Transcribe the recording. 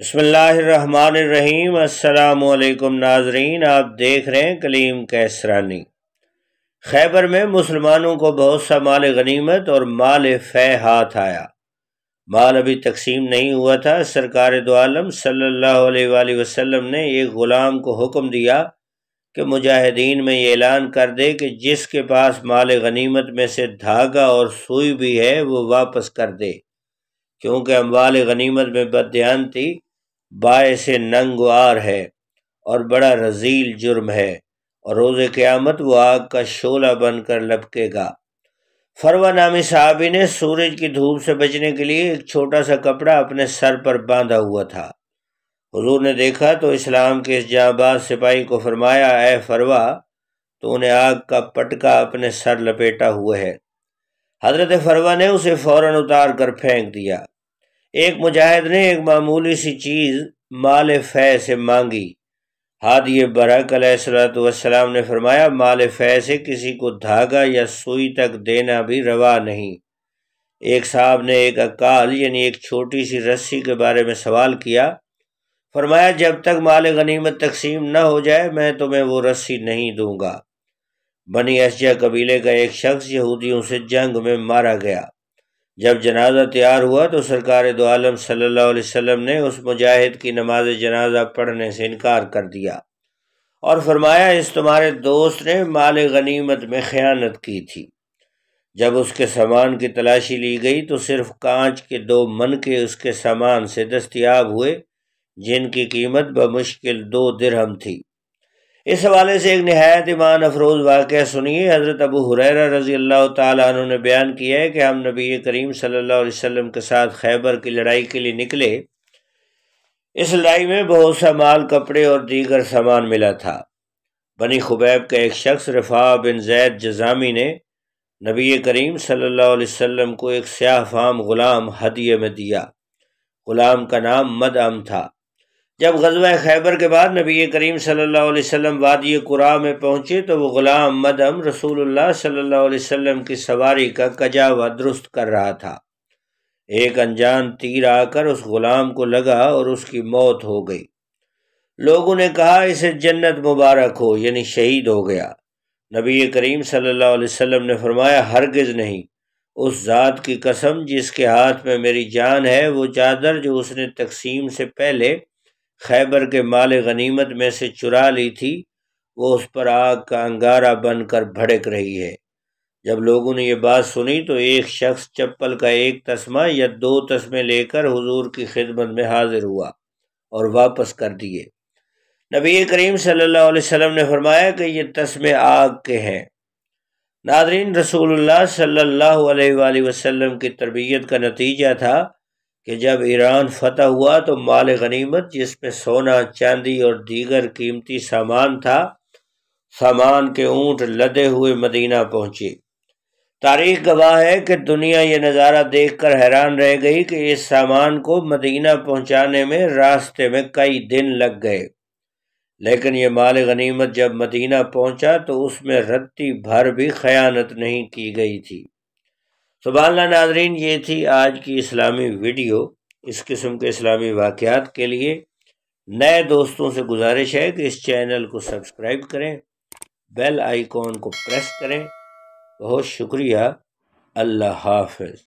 बसमीम अल्लाम नाजरीन आप देख रहे हैं कलीम कैसरानी खैबर में मुसलमानों को बहुत सा माल गनीमत और माल फ़ै हाथ आया माल अभी तकसीम नहीं हुआ था सरकार दोम सल्ला वसलम ने एक ग़ुलाम को हुक्म दिया कि मुजाहिदीन में ये ऐलान कर दे कि जिसके पास माल गनीमत में से धागा और सुई भी है वो वापस कर दे क्योंकि वाल गनीमत में बदयान थी बायस नंगवार है और बड़ा रजील जुर्म है और रोज़ क़्यामत वो आग का शोला बनकर लपकेगा फरवा नामी साहबी ने सूरज की धूप से बचने के लिए एक छोटा सा कपड़ा अपने सर पर बांधा हुआ था हजूर ने देखा तो इस्लाम के इस जाबाज सिपाही को फरमाया ए फरवा तो उन्हें आग का पटका अपने सर लपेटा हुआ है हजरत फरवा ने उसे फ़ौर उतार कर फेंक दिया एक मुजाहिद ने एक मामूली सी चीज़ माल फै से मांगी ये बरक सलाम ने फरमाया माल फै से किसी को धागा या सुई तक देना भी रवा नहीं एक साहब ने एक अकाल यानी एक छोटी सी रस्सी के बारे में सवाल किया फरमाया जब तक माल गनीमत तकसीम न हो जाए मैं तुम्हें वो रस्सी नहीं दूंगा बनी अशिया कबीले का एक शख्स यहूदियों से जंग में मारा गया जब जनाजा तैयार हुआ तो सरकार दो आलम सल्लल्लाहु अलैहि वसल्लम ने उस मुजाहिद की नमाज जनाजा पढ़ने से इनकार कर दिया और फरमाया इस तुम्हारे दोस्त ने माल गनीमत में ख़यानत की थी जब उसके सामान की तलाशी ली गई तो सिर्फ कांच के दो मन के उसके सामान से दस्तियाब हुए जिनकी कीमत बमुश्किल दो दिरहम थी इस हवाले से एक नहायत ईमान अफरोज़ वाक़ सुनिए हज़रत अबू हुररा रज़ी अल्लाह तु ने बयान किया है कि हम नबी करीम सल्ला अलैहि के साथ खैबर की लड़ाई के लिए निकले इस लड़ाई में बहुत सा माल कपड़े और दीगर सामान मिला था बनी खुबैब का एक शख्स रफ़ा बिन जैद जजामी ने नबी करीम सल्ला अलैहि को एक स्याह फाम ग़ुलाम हदिये में दिया ग़ुलाम का नाम मदम था जब गजवा खैबर के बाद नबी करीम सल्लल्लाहु अलैहि वसल्लम वादी कुरा में पहुँचे तो वो ग़ुलाम मदम रसूलुल्लाह सल्लल्लाहु अलैहि की सवारी का कजावा दुरुस्त कर रहा था एक अनजान तीर आकर उस ग़ुलाम को लगा और उसकी मौत हो गई लोगों ने कहा इसे जन्नत मुबारक हो यानी शहीद हो गया नबी करीम सल्ला अलैहि ने फरमाया हरगज नहीं उस ज़ात की कसम जिसके हाथ में मेरी जान है वो चादर जो उसने तकसीम से पहले खैबर के माल गनीमत में से चुरा ली थी वो उस पर आग का अंगारा बनकर भड़क रही है जब लोगों ने यह बात सुनी तो एक शख्स चप्पल का एक तस्मा या दो तस्मे लेकर हुजूर की खिदमत में हाजिर हुआ और वापस कर दिए नबी करीम सल्लल्लाहु अलैहि वसल्लम ने फरमाया कि ये तस्मे आग के हैं नादरीन रसूलुल्लाह सल्लल्लाहु अलैहि वसल्लम की तरबियत का नतीजा था कि जब ईरान फतह हुआ तो माल गनीमत जिसमें सोना चांदी और दीगर कीमती सामान था सामान के ऊँट लदे हुए मदीना पहुँची तारीख गवाह है कि दुनिया ये नज़ारा देखकर हैरान रह गई कि इस सामान को मदीना पहुंचाने में रास्ते में कई दिन लग गए लेकिन ये माल गनीमत जब मदीना पहुंचा तो उसमें रत्ती भर भी खयानत नहीं की गई थी सुबहानला नाजरीन ये थी आज की इस्लामी वीडियो इस किस्म के इस्लामी वाक़ात के लिए नए दोस्तों से गुजारिश है कि इस चैनल को सब्सक्राइब करें बेल आइकॉन को प्रेस करें बहुत शुक्रिया अल्लाह हाफिज़